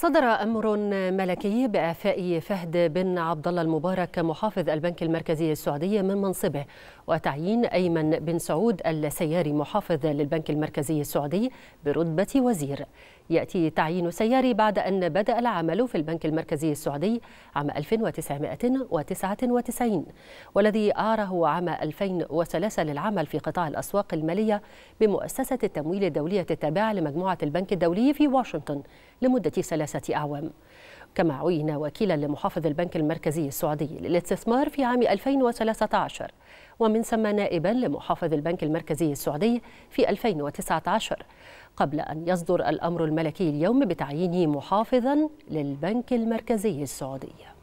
صدر امر ملكي بافاء فهد بن عبد الله المبارك محافظ البنك المركزي السعودي من منصبه وتعيين ايمن بن سعود السياري محافظ للبنك المركزي السعودي برتبه وزير يأتي تعيين سياري بعد أن بدأ العمل في البنك المركزي السعودي عام 1999 والذي أعاره عام 2003 للعمل في قطاع الأسواق المالية بمؤسسة التمويل الدولية التابعة لمجموعة البنك الدولي في واشنطن لمدة ثلاثة أعوام كما عين وكيلا لمحافظ البنك المركزي السعودي للاستثمار في عام 2013 ومن ثم نائبا لمحافظ البنك المركزي السعودي في 2019 قبل أن يصدر الأمر الملكي اليوم بتعيينه محافظا للبنك المركزي السعودي